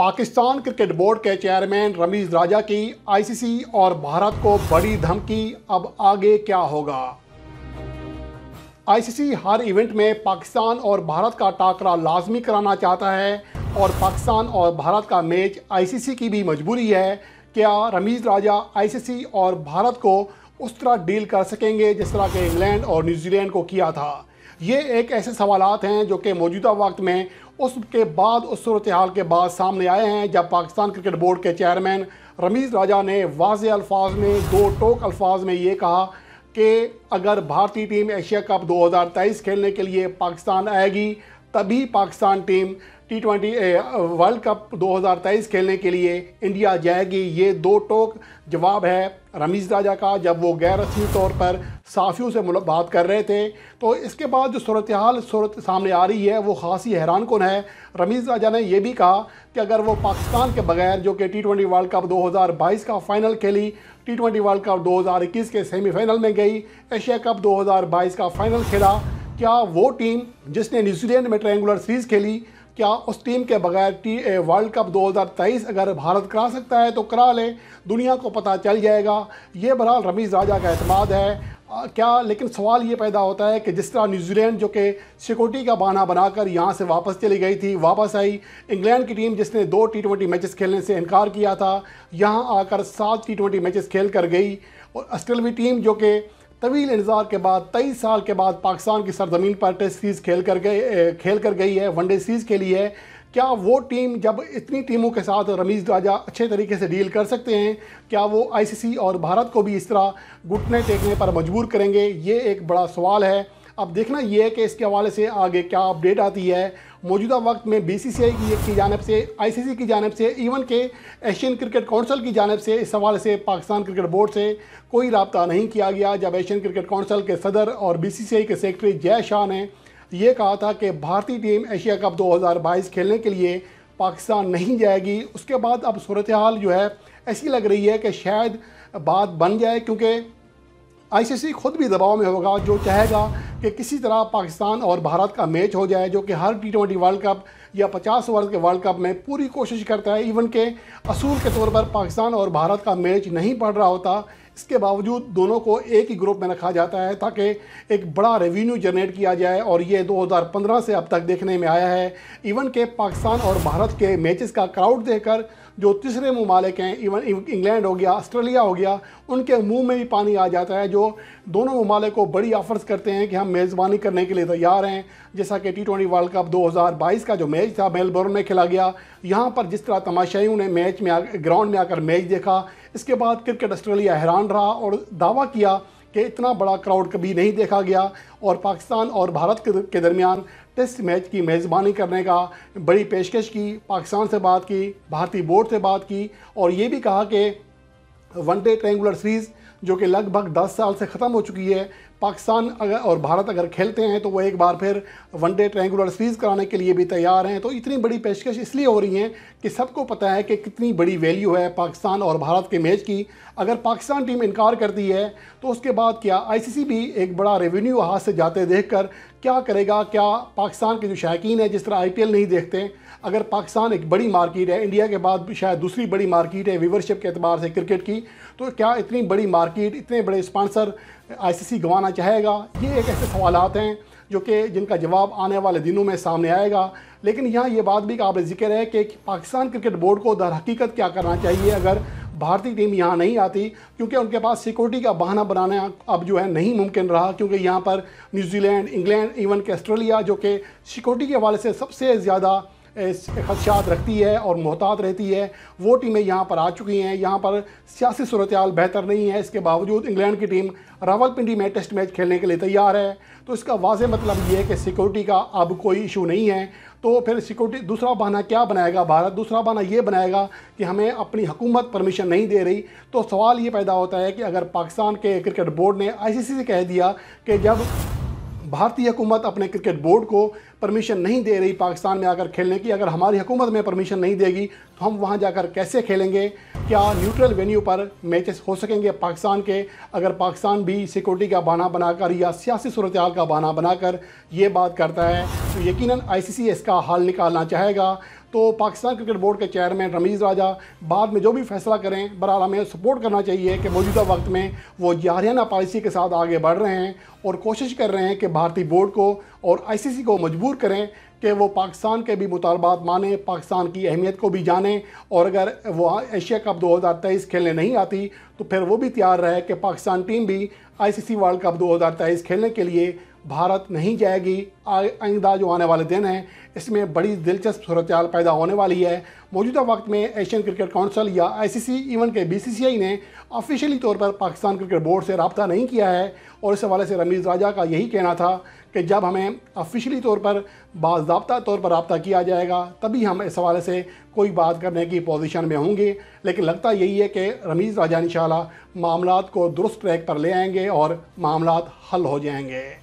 Pakistan cricket board के chairman Ramiz Raja की ICC और भारत को बड़ी धमकी अब आगे क्या होगा आईसीसी हर इवेंट में पाकिस्तान और भारत का टाकरा लाजमी कराना चाहता है और पाकिस्तान और भारत का मैच आईसीसी की भी मजबूरी है क्या रमीज राजा आईसीसी और भारत को उस तरह डील कर सकेंगे जिस तरह के इंग्लैंड और न्यूजीलैंड को किया था ये एक ऐसे सवाल हैं जो कि मौजूदा वक्त में उसके बाद उस सूरत हाल के बाद सामने आए हैं जब पाकिस्तान क्रिकेट बोर्ड के चेयरमैन रमीज़ राजा ने वाज अल्फाज में दो टोक अल्फाज में ये कहा कि अगर भारतीय टीम एशिया कप दो हज़ार तेईस खेलने के लिए पाकिस्तान आएगी तभी Pakistan team T twenty world cup 2023 खेलने के लिए इंडिया जाएगी ये दो टोक जवाब है रमीज राजा का जब वो गैर रस्मी तौर पर साफियों से बात कर रहे थे तो इसके बाद जो सूरत हाल सूरत सामने आ रही है वो खासी हैरान कन है रमीज राजा ने यह भी कहा कि अगर वो पाकिस्तान के बगैर जो कि टी ट्वेंटी वर्ल्ड कप 2022 का फाइनल खेली टी ट्वेंटी वर्ल्ड कप 2021 के सेमीफाइनल में गई एशिया कप 2022 का फाइनल खेला क्या वो टीम जिसने न्यूजीलैंड में ट्रायंगुलर सीरीज खेली क्या उस टीम के बगैर टी वर्ल्ड कप 2023 अगर भारत करा सकता है तो करा ले दुनिया को पता चल जाएगा ये बहरहाल रमीज़ राजा का अहतमाद है क्या लेकिन सवाल ये पैदा होता है कि जिस तरह न्यूजीलैंड जो कि सिक्योरिटी का बहाना बनाकर यहाँ से वापस चली गई थी वापस आई इंग्लैंड की टीम जिसने दो टी ट्वेंटी मैचेस खेलने से इनकार किया था यहाँ आकर सात टी ट्वेंटी मैचेस खेल कर गई और ऑस्ट्रेलिया टीम जो कि तवील इंतज़ार के बाद तेईस साल के बाद पाकिस्तान की सरजमीन पर टेस्ट सीरीज़ खेल कर गए खेल कर गई है वनडे सीरीज़ के लिए क्या वो टीम जब इतनी टीमों के साथ रमीज़ राजा अच्छे तरीके से डील कर सकते हैं क्या वो आईसीसी और भारत को भी इस तरह घुटने टेकने पर मजबूर करेंगे ये एक बड़ा सवाल है अब देखना ये है कि इसके हवाले से आगे क्या अपडेट आती है मौजूदा वक्त में बीसीसीआई की की जानब से आईसीसी की जानब से इवन के एशियन क्रिकेट काउंसिल की जानब से इस हवाले से पाकिस्तान क्रिकेट बोर्ड से कोई रबता नहीं किया गया जब एशियन क्रिकेट काउंसिल के सदर और बीसीसीआई के सेक्रेटरी जय शाह ने यह कहा था कि भारतीय टीम एशिया कप बाईस खेलने के लिए पाकिस्तान नहीं जाएगी उसके बाद अब सूरत हाल जो है ऐसी लग रही है कि शायद बात बन जाए क्योंकि आईसीसी खुद भी दबाव में होगा जो चाहेगा कि किसी तरह पाकिस्तान और भारत का मैच हो जाए जो कि हर टी ट्वेंटी वर्ल्ड कप या पचास ओवर के वर्ल्ड कप में पूरी कोशिश करता है इवन के असूल के तौर पर पाकिस्तान और भारत का मैच नहीं पड़ रहा होता इसके बावजूद दोनों को एक ही ग्रुप में रखा जाता है ताकि एक बड़ा रेवेन्यू जनरेट किया जाए और ये 2015 से अब तक देखने में आया है इवन के पाकिस्तान और भारत के मैचेस का क्राउड देखकर जो तीसरे ममालिक हैं इवन इंग्लैंड हो गया ऑस्ट्रेलिया हो गया उनके मुंह में भी पानी आ जाता है जो दोनों ममालिक को बड़ी ऑफर्स करते हैं कि हम मेज़बानी करने के लिए तैयार हैं जैसा कि टी ट्वेंटी वर्ल्ड कप 2022 का जो मैच था मेलबर्न में खेला गया यहाँ पर जिस तरह तमाशाइयों ने मैच में ग्राउंड में आकर मैच देखा इसके बाद क्रिकेट ऑस्ट्रेलिया हैरान रहा और दावा किया कि इतना बड़ा क्राउड कभी नहीं देखा गया और पाकिस्तान और भारत के दरमियान टेस्ट मैच की मेज़बानी करने का बड़ी पेशकश की पाकिस्तान से बात की भारतीय बोर्ड से बात की और ये भी कहा कि वन डे सीरीज़ जो कि लगभग 10 साल से ख़त्म हो चुकी है पाकिस्तान अगर और भारत अगर खेलते हैं तो वो एक बार फिर वनडे ट्रेंगुलर सीरीज़ कराने के लिए भी तैयार हैं तो इतनी बड़ी पेशकश इसलिए हो रही है कि सबको पता है कि कितनी बड़ी वैल्यू है पाकिस्तान और भारत के मैच की अगर पाकिस्तान टीम इनकार करती है तो उसके बाद क्या आईसीसी भी एक बड़ा रेवेन्यू हाथ से जाते देख कर क्या करेगा क्या पाकिस्तान के जो शायकीन है जिस तरह आई नहीं देखते अगर पाकिस्तान एक बड़ी मार्केट है इंडिया के बाद शायद दूसरी बड़ी मार्केट है व्यवरशिप के अतबार से क्रिकेट की तो क्या इतनी बड़ी मार्केट इतने बड़े स्पॉन्सर आईसीसी गंवाना चाहेगा ये एक ऐसे सवाल हैं जो कि जिनका जवाब आने वाले दिनों में सामने आएगा लेकिन यहाँ ये बात भी काबिल जिक्र है कि पाकिस्तान क्रिकेट बोर्ड को दर हकीकत क्या करना चाहिए अगर भारतीय टीम यहाँ नहीं आती क्योंकि उनके पास सिक्योरिटी का बहाना बनाना अब जो है नहीं मुमकिन रहा क्योंकि यहाँ पर न्यूजीलैंड इंग्लैंड इवन के ऑस्ट्रेलिया जो कि सिक्योरिटी के हवाले से सबसे ज़्यादा खदशात रखती है और मोहतात रहती है वो टीमें यहाँ पर आ चुकी हैं यहाँ पर सियासी सूरत बेहतर नहीं है इसके बावजूद इंग्लैंड की टीम रावलपिंडी में टेस्ट मैच खेलने के लिए तैयार है तो इसका वाज मतलब ये है कि सिक्योरिटी का अब कोई इशू नहीं है तो फिर सिक्योरिटी दूसरा बहाना क्या बनाएगा भारत दूसरा बहाना ये बनाएगा कि हमें अपनी हुकूमत परमिशन नहीं दे रही तो सवाल ये पैदा होता है कि अगर पाकिस्तान के क्रिकेट बोर्ड ने आईसीसी से कह दिया कि जब भारतीय हुकूमत अपने क्रिकेट बोर्ड को परमिशन नहीं दे रही पाकिस्तान में आकर खेलने की अगर हमारी हुकूमत में परमिशन नहीं देगी तो हम वहाँ जाकर कैसे खेलेंगे क्या न्यूट्रल वेन्यू पर मैचेस हो सकेंगे पाकिस्तान के अगर पाकिस्तान भी सिक्योरिटी का बहाना बनाकर या सियासी सूरत का बहाना बनाकर ये बात करता है तो सी आईसीसी इसका हाल निकालना चाहेगा तो पाकिस्तान क्रिकेट बोर्ड के चेयरमैन रमीज़ राजा बाद में जो भी फैसला करें बरहाल हमें सपोर्ट करना चाहिए कि मौजूदा वक्त में वो जारियाना पॉलिसी के साथ आगे बढ़ रहे हैं और कोशिश कर रहे हैं कि भारतीय बोर्ड को और आईसीसी को मजबूर करें कि वो पाकिस्तान के भी मुतालबात माने पाकिस्तान की अहमियत को भी जाने और अगर वो एशिया कप 2023 खेलने नहीं आती तो फिर वो भी तैयार रहे कि पाकिस्तान टीम भी आईसीसी वर्ल्ड कप 2023 खेलने के लिए भारत नहीं जाएगी आइंदा जो आने वाले दिन हैं इसमें बड़ी दिलचस्प सूरत पैदा होने वाली है मौजूदा वक्त में एशियन क्रिकेट काउंसिल या आईसीसी इवन के बीसीसीआई ने ऑफिशियली तौर पर पाकिस्तान क्रिकेट बोर्ड से रबता नहीं किया है और इस हवाले से रमीज़ राजा का यही कहना था कि जब हमें ऑफिशियली तौर पर बाज़ बाबा तौर पर रबता किया जाएगा तभी हम इस हवाले से कोई बात करने की पोजीशन में होंगे लेकिन लगता यही है कि रमीज़ राजा इन मामला को दुरुस्त ट्रैक पर ले आएंगे और मामला हल हो जाएंगे